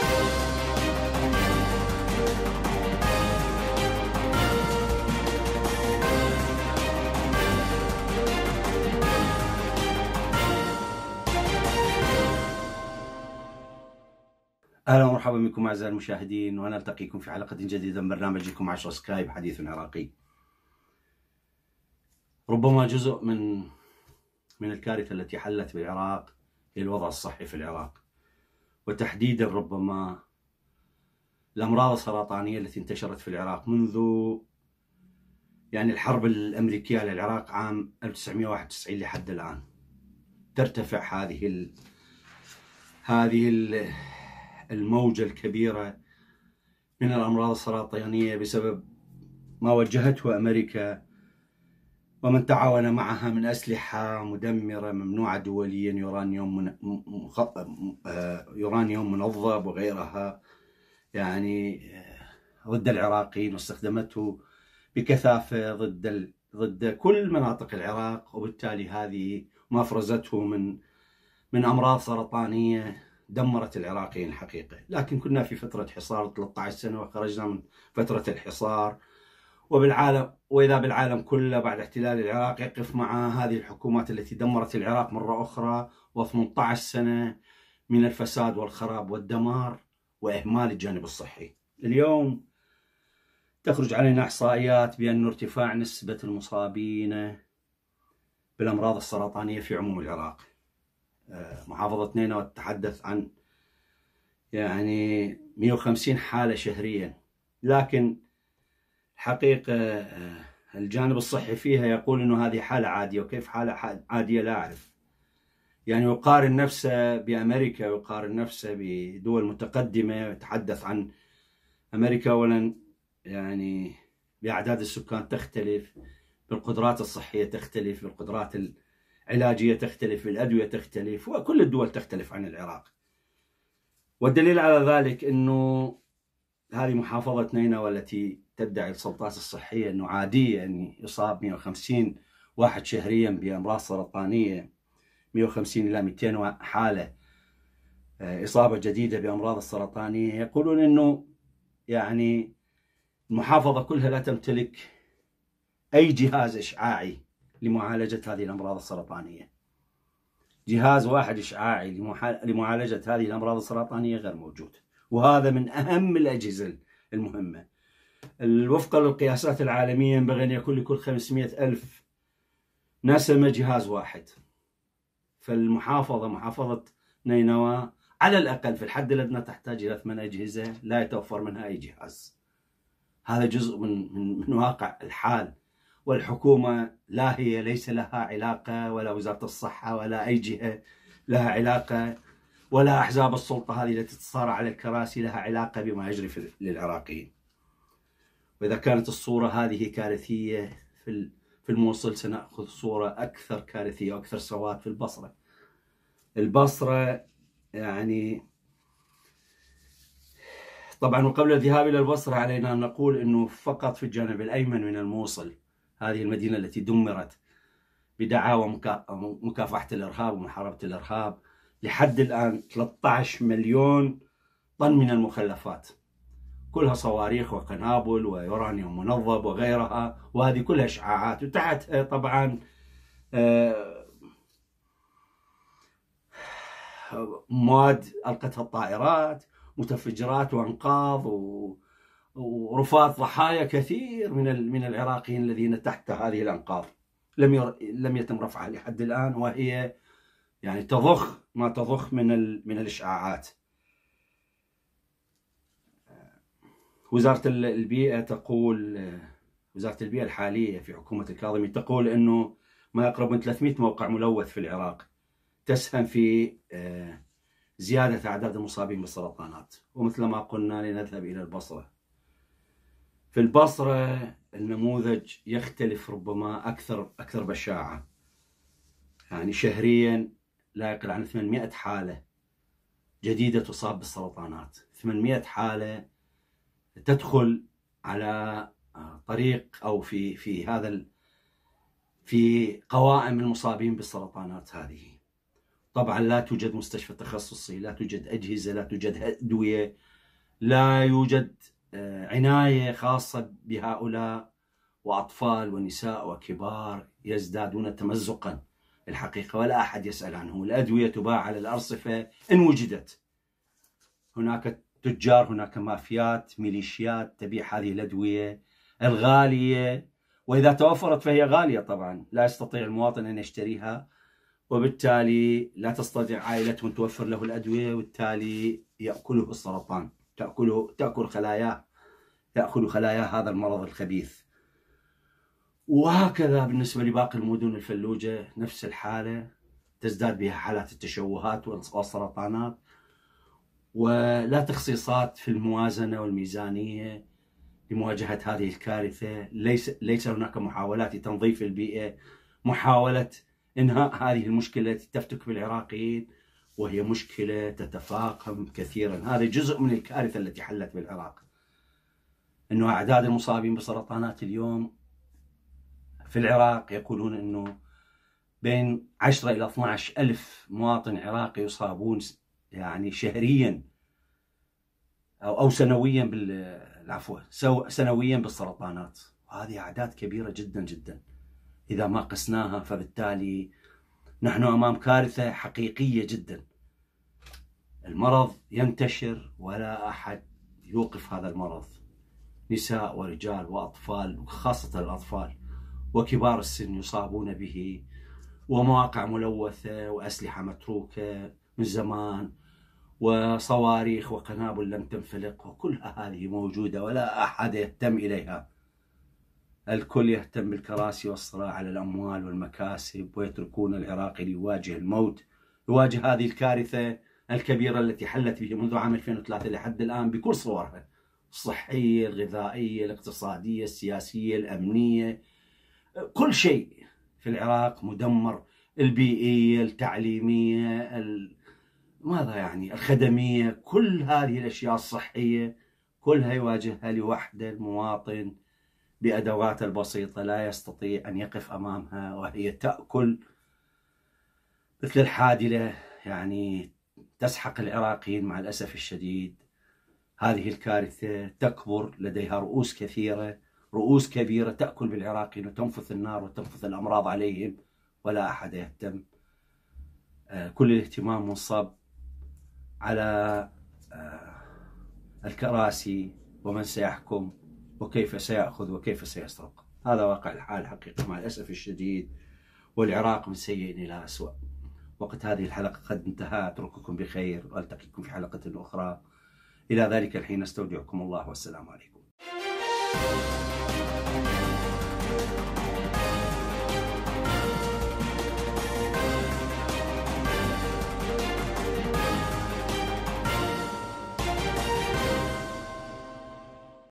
اهلا ومرحبا بكم اعزائي المشاهدين ونلتقيكم في حلقه جديده من برنامجكم 10 سكايب حديث عراقي. ربما جزء من من الكارثه التي حلت بالعراق هي الوضع الصحي في العراق. وتحديدا ربما الأمراض السرطانية التي انتشرت في العراق منذ يعني الحرب الأمريكية على العراق عام 1991 لحد الآن ترتفع هذه ال... هذه الموجة الكبيرة من الأمراض السرطانية بسبب ما وجهته أمريكا ومن تعاون معها من أسلحة مدمرة ممنوعة دوليا يورانيوم من آه، يورانيوم منظب وغيرها يعني آه، ضد العراقيين واستخدمته بكثافة ضد ضد كل مناطق العراق وبالتالي هذه ما أفرزته من من أمراض سرطانية دمرت العراقيين الحقيقة لكن كنا في فترة حصار 13 سنة وخرجنا من فترة الحصار وبالعالم وإذا بالعالم كله بعد احتلال العراق يقف مع هذه الحكومات التي دمرت العراق مرة أخرى و18 سنة من الفساد والخراب والدمار وإهمال الجانب الصحي اليوم تخرج علينا إحصائيات بأن ارتفاع نسبة المصابين بالأمراض السرطانية في عموم العراق آه، محافظة نينوى تتحدث عن يعني 150 حالة شهريا لكن حقيقة آه، الجانب الصحي فيها يقول أنه هذه حالة عادية وكيف حالة عادية لا أعرف يعني يقارن نفسه بأمريكا ويقارن نفسه بدول متقدمة يتحدث عن أمريكا أولا يعني بأعداد السكان تختلف بالقدرات الصحية تختلف بالقدرات العلاجية تختلف بالأدوية تختلف وكل الدول تختلف عن العراق والدليل على ذلك أنه هذه محافظة نينوى التي تدعي السلطات الصحيه انه عاديه ان يصاب 150 واحد شهريا بامراض سرطانيه 150 الى 200 حاله آه، اصابه جديده بامراض السرطانيه يقولون انه يعني المحافظه كلها لا تمتلك اي جهاز اشعاعي لمعالجه هذه الامراض السرطانيه. جهاز واحد اشعاعي لمعالجه هذه الامراض السرطانيه غير موجود، وهذا من اهم الاجهزه المهمه. وفقا للقياسات العالمية ينبغي أن يكون لكل 500 ألف نسمة جهاز واحد فالمحافظة محافظة نينوى على الأقل في الحد الأدنى تحتاج إلى ثمان أجهزة لا يتوفر منها أي جهاز هذا جزء من, من, من واقع الحال والحكومة لا هي ليس لها علاقة ولا وزارة الصحة ولا أي جهة لها علاقة ولا أحزاب السلطة هذه التي تتصارع على الكراسي لها علاقة بما يجري في للعراقيين وإذا كانت الصورة هذه كارثية في في الموصل سنأخذ صورة أكثر كارثية وأكثر سواد في البصرة البصرة يعني طبعا وقبل الذهاب إلى البصرة علينا أن نقول أنه فقط في الجانب الأيمن من الموصل هذه المدينة التي دمرت بدعاوى مكافحة الإرهاب ومحاربة الإرهاب لحد الآن 13 مليون طن من المخلفات كلها صواريخ وقنابل ويورانيوم منظم وغيرها وهذه كلها اشعاعات وتحتها آه، طبعا آه، مواد القتها الطائرات متفجرات وانقاض ورفات ضحايا كثير من من العراقيين الذين تحت هذه الانقاض لم لم يتم رفعها لحد الان وهي يعني تضخ ما تضخ من من الاشعاعات وزارة البيئة تقول وزارة البيئة الحالية في حكومة الكاظمي تقول أنه ما يقرب من 300 موقع ملوث في العراق تسهم في آه، زيادة أعداد المصابين بالسرطانات ومثل ما قلنا لنذهب إلى البصرة في البصرة النموذج يختلف ربما أكثر أكثر بشاعة يعني شهريا لا يقل عن 800 حالة جديدة تصاب بالسرطانات 800 حالة تدخل على طريق او في في هذا في قوائم المصابين بالسرطانات هذه طبعا لا توجد مستشفى تخصصي لا توجد اجهزه لا توجد ادويه لا يوجد آه، عنايه خاصه بهؤلاء واطفال ونساء وكبار يزدادون تمزقا الحقيقه ولا احد يسال عنهم الادويه تباع على الارصفه ان وجدت هناك تجار هناك مافيات ميليشيات تبيع هذه الأدوية الغالية وإذا توفرت فهي غالية طبعا لا يستطيع المواطن أن يشتريها وبالتالي لا تستطيع عائلته أن توفر له الأدوية وبالتالي يأكله السرطان تأكله تأكل خلاياه تأكل خلايا هذا المرض الخبيث وهكذا بالنسبة لباقي المدن الفلوجة نفس الحالة تزداد بها حالات التشوهات والسرطانات ولا تخصيصات في الموازنه والميزانيه لمواجهه هذه الكارثه، ليس ليس هناك محاولات لتنظيف البيئه، محاوله انهاء هذه المشكله التي تفتك بالعراقيين وهي مشكله تتفاقم كثيرا، هذا جزء من الكارثه التي حلت بالعراق. انه اعداد المصابين بسرطانات اليوم في العراق يقولون انه بين 10 الى 12 الف مواطن عراقي يصابون يعني شهريا او او سنويا بال عفوا سنويا بالسرطانات هذه اعداد كبيره جدا جدا اذا ما قسناها فبالتالي نحن امام كارثه حقيقيه جدا المرض ينتشر ولا احد يوقف هذا المرض نساء ورجال واطفال وخاصه الاطفال وكبار السن يصابون به ومواقع ملوثه واسلحه متروكه من زمان وصواريخ وقنابل لم تنفلق وكلها هذه موجودة ولا أحد يهتم إليها الكل يهتم بالكراسي والصراع على الأموال والمكاسب ويتركون العراق ليواجه الموت يواجه هذه الكارثة الكبيرة التي حلت به منذ عام 2003 لحد الآن بكل صورها الصحية الغذائية الاقتصادية السياسية الأمنية كل شيء في العراق مدمر البيئية التعليمية ماذا يعني الخدمية كل هذه الأشياء الصحية كلها يواجهها لوحده المواطن بأدواته البسيطة لا يستطيع أن يقف أمامها وهي تأكل مثل الحادلة يعني تسحق العراقيين مع الأسف الشديد هذه الكارثة تكبر لديها رؤوس كثيرة رؤوس كبيرة تأكل بالعراقيين وتنفث النار وتنفث الأمراض عليهم ولا أحد يهتم آه، كل الاهتمام منصب على آه، الكراسي ومن سيحكم وكيف سيأخذ وكيف سيسرق هذا واقع الحال حقيقة مع الأسف الشديد والعراق من سيء إلى أسوأ وقت هذه الحلقة قد انتهى أترككم بخير وألتقيكم في حلقة أخرى إلى ذلك الحين أستودعكم الله والسلام عليكم